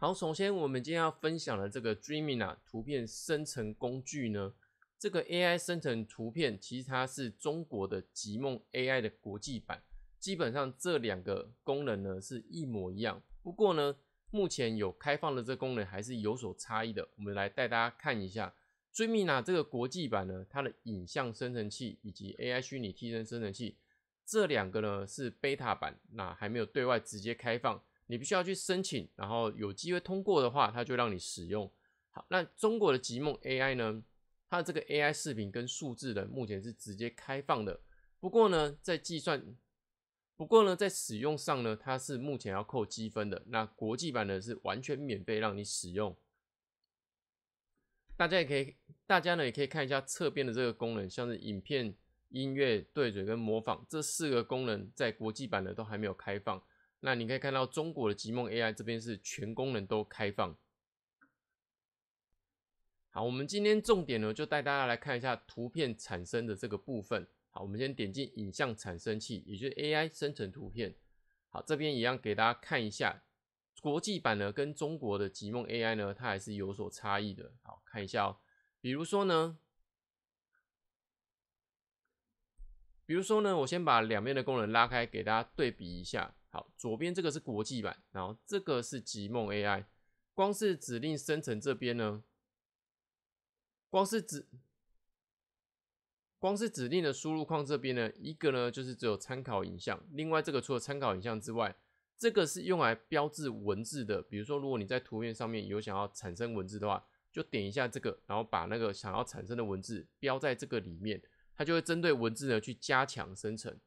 好，首先我们今天要分享的这个 Dreamina 图片生成工具呢，这个 AI 生成图片，其实它是中国的极梦 AI 的国际版，基本上这两个功能呢是一模一样。不过呢，目前有开放的这功能还是有所差异的。我们来带大家看一下 Dreamina 这个国际版呢，它的影像生成器以及 AI 虚拟替身生成器这两个呢是 Beta 版，那还没有对外直接开放。你必须要去申请，然后有机会通过的话，它就让你使用。好，那中国的极梦 AI 呢？它的这个 AI 视频跟数字呢，目前是直接开放的。不过呢，在计算，不过呢，在使用上呢，它是目前要扣积分的。那国际版呢是完全免费让你使用。大家也可以，大家呢也可以看一下侧边的这个功能，像是影片、音乐、对嘴跟模仿这四个功能，在国际版的都还没有开放。那你可以看到，中国的极梦 AI 这边是全功能都开放。好，我们今天重点呢，就带大家来看一下图片产生的这个部分。好，我们先点进影像产生器，也就是 AI 生成图片。好，这边一样给大家看一下，国际版呢跟中国的极梦 AI 呢，它还是有所差异的。好看一下哦，比如说呢，比如说呢，我先把两边的功能拉开，给大家对比一下。好，左边这个是国际版，然后这个是极梦 AI。光是指令生成这边呢，光是指，光是指令的输入框这边呢，一个呢就是只有参考影像，另外这个除了参考影像之外，这个是用来标志文字的。比如说，如果你在图片上面有想要产生文字的话，就点一下这个，然后把那个想要产生的文字标在这个里面，它就会针对文字呢去加强生成。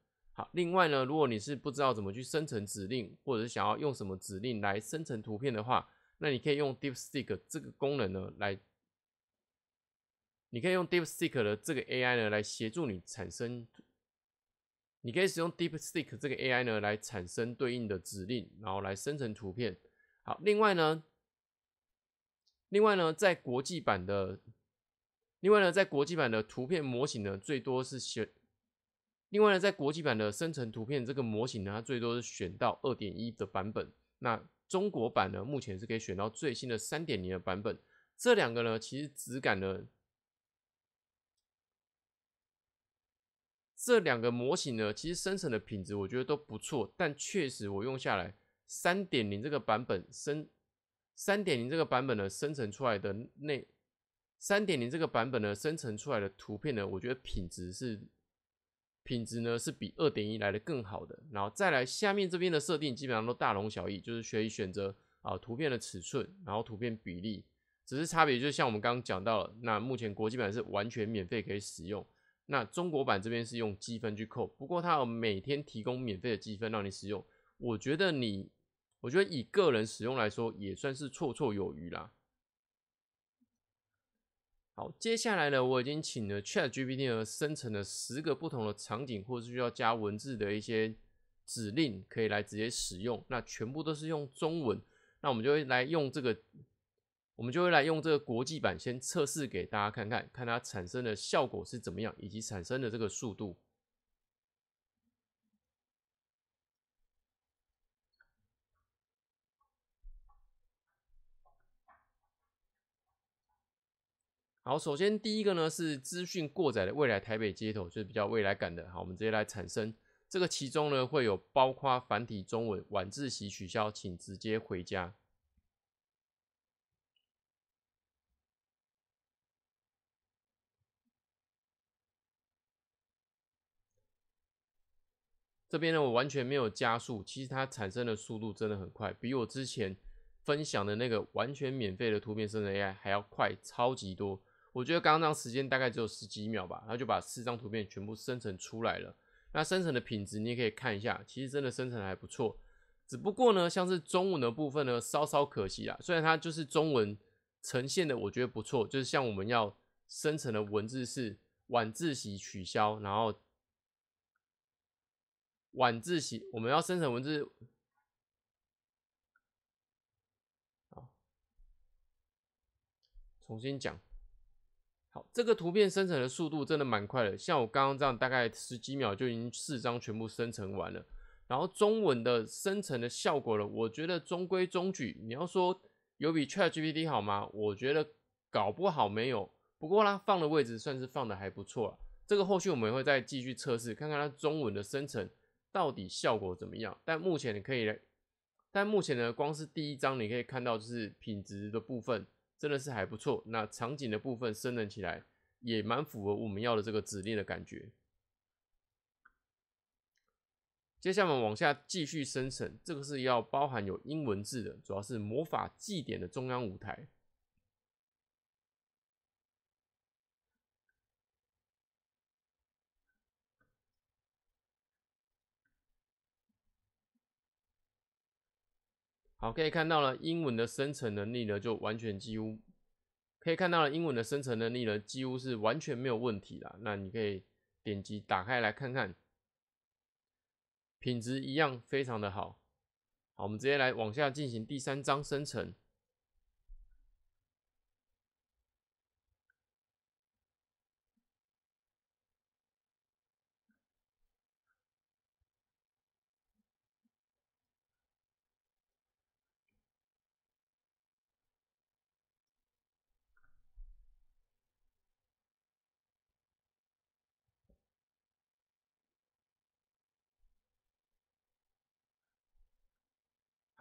另外呢，如果你是不知道怎么去生成指令，或者是想要用什么指令来生成图片的话，那你可以用 DeepSeek 这个功能呢来，你可以用 DeepSeek 的这个 AI 呢来协助你产生，你可以使用 DeepSeek 这个 AI 呢来产生对应的指令，然后来生成图片。好，另外呢，另外呢，在国际版的，另外呢，在国际版的图片模型呢，最多是选。另外呢，在国际版的生成图片这个模型呢，它最多是选到二点一的版本。那中国版呢，目前是可以选到最新的三点零的版本。这两个呢，其实质感呢，这两个模型呢，其实生成的品质我觉得都不错。但确实我用下来，三点零这个版本生，三点零这个版本呢，生成出来的那，三点零这个版本呢，生成出来的图片呢，我觉得品质是。品质呢是比二点一来的更好的，然后再来下面这边的设定基本上都大同小异，就是可以选择啊图片的尺寸，然后图片比例，只是差别就像我们刚刚讲到，那目前国际版是完全免费可以使用，那中国版这边是用积分去扣，不过它每天提供免费的积分让你使用，我觉得你我觉得以个人使用来说也算是绰绰有余啦。好，接下来呢，我已经请了 Chat GPT 呢生成了十个不同的场景，或是需要加文字的一些指令，可以来直接使用。那全部都是用中文，那我们就会来用这个，我们就会来用这个国际版先测试给大家看看，看它产生的效果是怎么样，以及产生的这个速度。好，首先第一个呢是资讯过载的未来台北街头，就是比较未来感的。好，我们直接来产生这个，其中呢会有包括繁体中文，晚自习取消，请直接回家。这边呢我完全没有加速，其实它产生的速度真的很快，比我之前分享的那个完全免费的图片生成 AI 还要快，超级多。我觉得刚刚那时间大概只有十几秒吧，然后就把四张图片全部生成出来了。那生成的品质你也可以看一下，其实真的生成的还不错。只不过呢，像是中文的部分呢，稍稍可惜啊。虽然它就是中文呈现的，我觉得不错。就是像我们要生成的文字是晚自习取消，然后晚自习我们要生成文字，好，重新讲。好，这个图片生成的速度真的蛮快的，像我刚刚这样，大概十几秒就已经四张全部生成完了。然后中文的生成的效果呢，我觉得中规中矩。你要说有比 Chat GPT 好吗？我觉得搞不好没有。不过啦，放的位置算是放的还不错了。这个后续我们会再继续测试，看看它中文的生成到底效果怎么样。但目前你可以，但目前呢，光是第一张你可以看到就是品质的部分。真的是还不错，那场景的部分生成起来也蛮符合我们要的这个指令的感觉。接下来往下继续生成，这个是要包含有英文字的，主要是魔法祭典的中央舞台。好，可以看到了，英文的生成能力呢，就完全几乎可以看到了，英文的生成能力呢，几乎是完全没有问题了。那你可以点击打开来看看，品质一样非常的好。好，我们直接来往下进行第三章生成。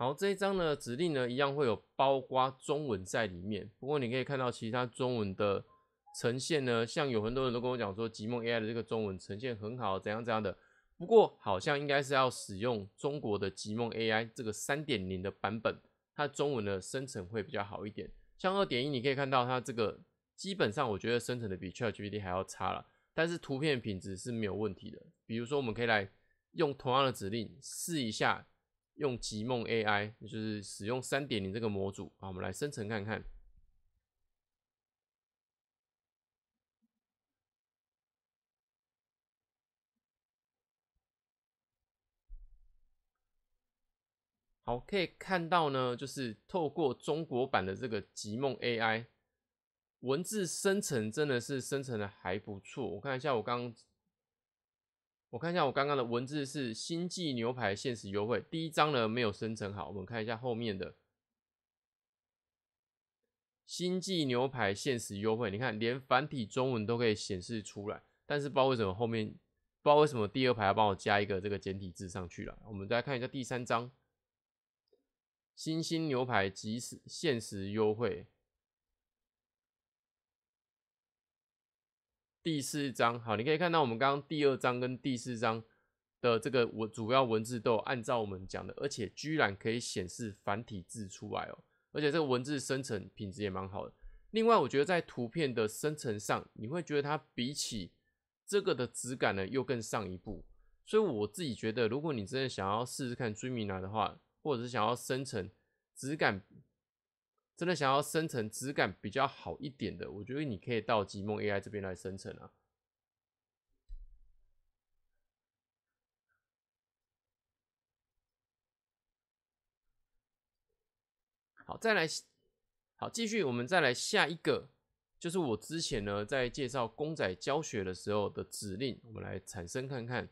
好，这一张呢指令呢一样会有包括中文在里面。不过你可以看到其他中文的呈现呢，像有很多人都跟我讲说极梦 AI 的这个中文呈现很好，怎样怎样的。不过好像应该是要使用中国的极梦 AI 这个三点零的版本，它中文的生成会比较好一点。像二点一你可以看到它这个基本上我觉得生成的比 ChatGPT 还要差了，但是图片品质是没有问题的。比如说我们可以来用同样的指令试一下。用极梦 AI，就是使用三点零这个模组啊，我们来生成看看。好，可以看到呢，就是透过中国版的这个极梦 AI 文字生成，真的是生成的还不错。我看一下，我刚。我看一下我刚刚的文字是“星际牛排限时优惠”，第一张呢没有生成好，我们看一下后面的“星际牛排限时优惠”，你看连繁体中文都可以显示出来，但是不知道为什么后面不知道为什么第二排要帮我加一个这个简体字上去了。我们再看一下第三张，“新兴牛排即时限时优惠”。第四章，好，你可以看到我们刚刚第二章跟第四章的这个文主要文字都有按照我们讲的，而且居然可以显示繁体字出来哦，而且这个文字生成品质也蛮好的。另外，我觉得在图片的生成上，你会觉得它比起这个的质感呢，又更上一步。所以我自己觉得，如果你真的想要试试看 Dreamina 的话，或者是想要生成质感，真的想要生成质感比较好一点的，我觉得你可以到极梦 AI 这边来生成啊。好，再来，好，继续，我们再来下一个，就是我之前呢在介绍公仔教学的时候的指令，我们来产生看看。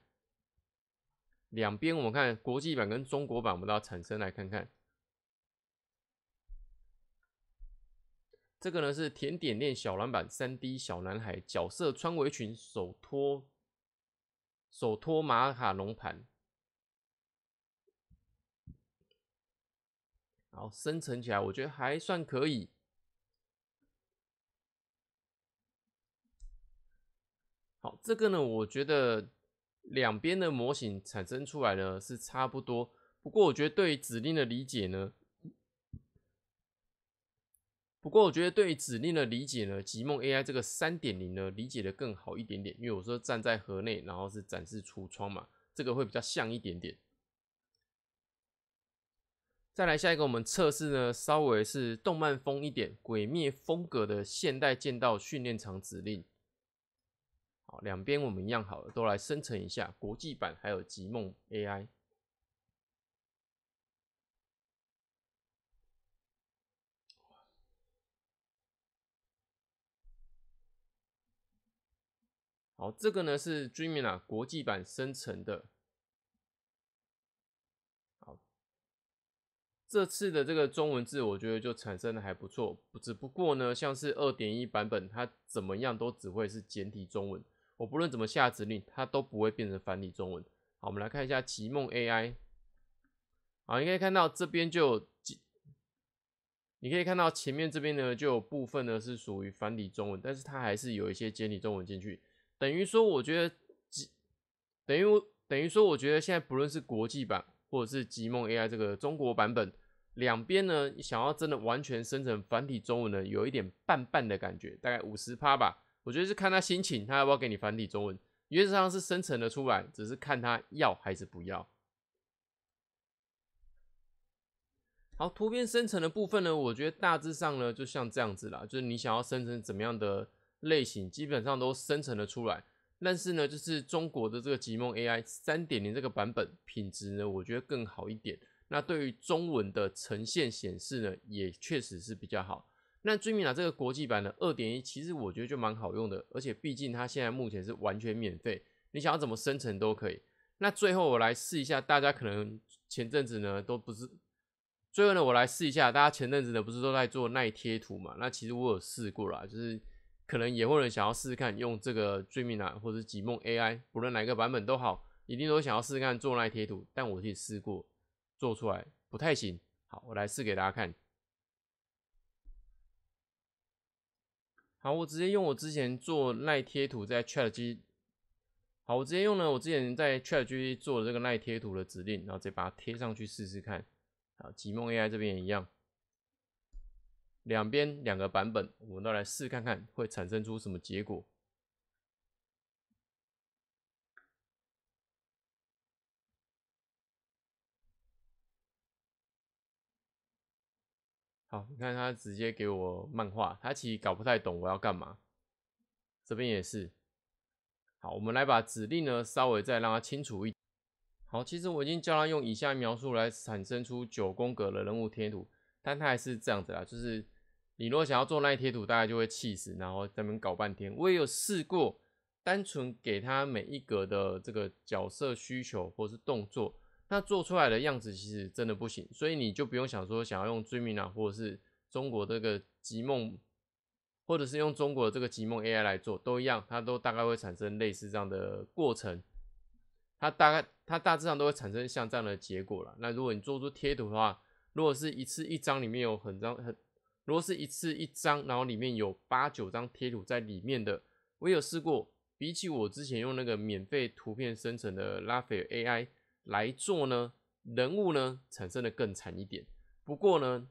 两边我们看国际版跟中国版，我们都要产生来看看。这个呢是甜点店小篮板三 D 小男孩角色穿围裙手托手托马卡龙盘，好生成起来我觉得还算可以。好，这个呢我觉得两边的模型产生出来呢是差不多，不过我觉得对指令的理解呢。不过我觉得对指令的理解呢，极梦 AI 这个三点零呢理解的更好一点点。因为我说站在河内，然后是展示橱窗嘛，这个会比较像一点点。再来下一个，我们测试呢稍微是动漫风一点、鬼灭风格的现代剑道训练场指令。好，两边我们一样好，都来生成一下国际版还有极梦 AI。好，这个呢是 d r e a m n r 国际版生成的。好，这次的这个中文字，我觉得就产生的还不错。只不过呢，像是二点一版本，它怎么样都只会是简体中文。我不论怎么下指令，它都不会变成繁体中文。好，我们来看一下奇梦 AI。好，你可以看到这边就，你可以看到前面这边呢就有部分呢是属于繁体中文，但是它还是有一些简体中文进去。等于说，我觉得极等于等于说，我觉得现在不论是国际版或者是极梦 AI 这个中国版本，两边呢想要真的完全生成繁体中文呢，有一点半半的感觉，大概五十趴吧。我觉得是看他心情，他要不要给你繁体中文。原则上是生成的出来，只是看他要还是不要。好，图片生成的部分呢，我觉得大致上呢就像这样子啦，就是你想要生成怎么样的。类型基本上都生成了出来，但是呢，就是中国的这个极梦 AI 三点零这个版本品质呢，我觉得更好一点。那对于中文的呈现显示呢，也确实是比较好。那追 e m i n 这个国际版的二点一，其实我觉得就蛮好用的，而且毕竟它现在目前是完全免费，你想要怎么生成都可以。那最后我来试一下，大家可能前阵子呢都不是。最后呢，我来试一下，大家前阵子呢不是都在做耐贴图嘛？那其实我有试过啦，就是。可能也有人想要试试看用这个 d r e a m 或者极梦 A I，不论哪个版本都好，一定都想要试试看做耐贴图。但我去试过，做出来不太行。好，我来试给大家看。好，我直接用我之前做耐贴图在 Chat G，好，我直接用了我之前在 Chat G B 做的这个耐贴图的指令，然后再把它贴上去试试看。好，极梦 A I 这边也一样。两边两个版本，我们都来试看看会产生出什么结果。好，你看他直接给我漫画，他其实搞不太懂我要干嘛。这边也是。好，我们来把指令呢稍微再让它清楚一点。好，其实我已经教他用以下描述来产生出九宫格的人物贴图，但他还是这样子啦，就是。你如果想要做那些贴图，大概就会气死，然后专门搞半天。我也有试过，单纯给他每一格的这个角色需求或是动作，那做出来的样子其实真的不行。所以你就不用想说想要用追命啊，或者是中国这个极梦，或者是用中国的这个极梦 AI 来做，都一样，它都大概会产生类似这样的过程。它大概它大致上都会产生像这样的结果了。那如果你做出贴图的话，如果是一次一张，里面有很张很。如果是一次一张，然后里面有八九张贴图在里面的，我有试过，比起我之前用那个免费图片生成的拉 a 尔 AI 来做呢，人物呢产生的更惨一点。不过呢，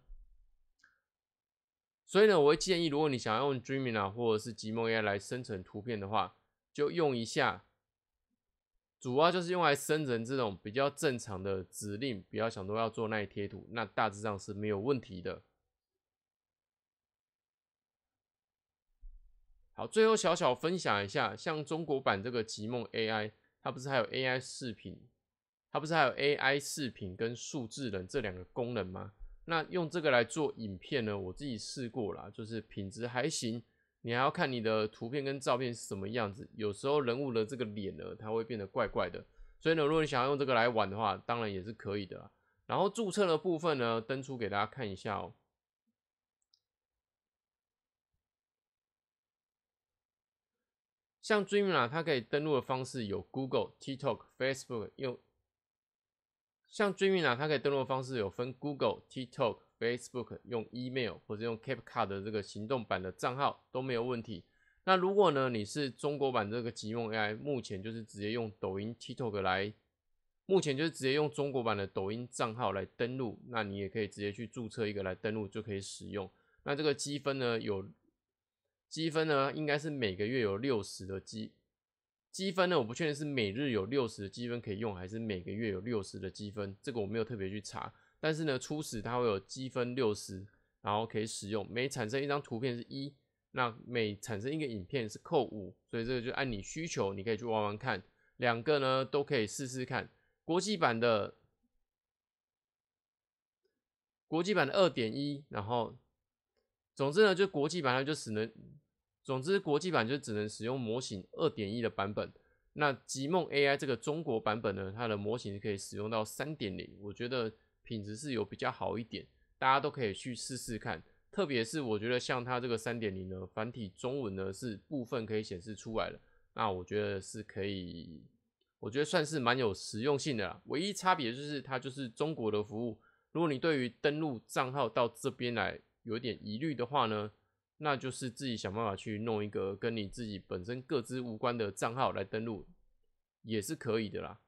所以呢，我会建议，如果你想要用 d r e a m n g 啊或者是极梦 AI 来生成图片的话，就用一下，主要就是用来生成这种比较正常的指令，不要想都要做那些贴图，那大致上是没有问题的。好，最后小小分享一下，像中国版这个极梦 AI，它不是还有 AI 视频，它不是还有 AI 视频跟数字人这两个功能吗？那用这个来做影片呢，我自己试过了，就是品质还行，你还要看你的图片跟照片是什么样子，有时候人物的这个脸呢，它会变得怪怪的。所以呢，如果你想要用这个来玩的话，当然也是可以的。然后注册的部分呢，登出给大家看一下哦。像 Dreamer，它可以登录的方式有 Google、TikTok、Facebook 用。像 Dreamer，它可以登录的方式有分 Google、TikTok、Facebook 用 Email 或者用 CapCut 的这个行动版的账号都没有问题。那如果呢，你是中国版这个极梦 AI，目前就是直接用抖音 TikTok 来，目前就是直接用中国版的抖音账号来登录，那你也可以直接去注册一个来登录就可以使用。那这个积分呢，有。积分呢，应该是每个月有六十的积积分呢，我不确定是每日有六十的积分可以用，还是每个月有六十的积分。这个我没有特别去查，但是呢，初始它会有积分六十，然后可以使用。每产生一张图片是一，那每产生一个影片是扣五，所以这个就按你需求，你可以去玩玩看。两个呢都可以试试看。国际版的国际版的二点一，然后。总之呢，就国际版它就只能，总之国际版就只能使用模型二点一的版本。那极梦 AI 这个中国版本呢，它的模型可以使用到三点零，我觉得品质是有比较好一点，大家都可以去试试看。特别是我觉得像它这个三点零呢，繁体中文呢是部分可以显示出来的，那我觉得是可以，我觉得算是蛮有实用性的。唯一差别就是它就是中国的服务，如果你对于登录账号到这边来。有点疑虑的话呢，那就是自己想办法去弄一个跟你自己本身各资无关的账号来登录，也是可以的啦。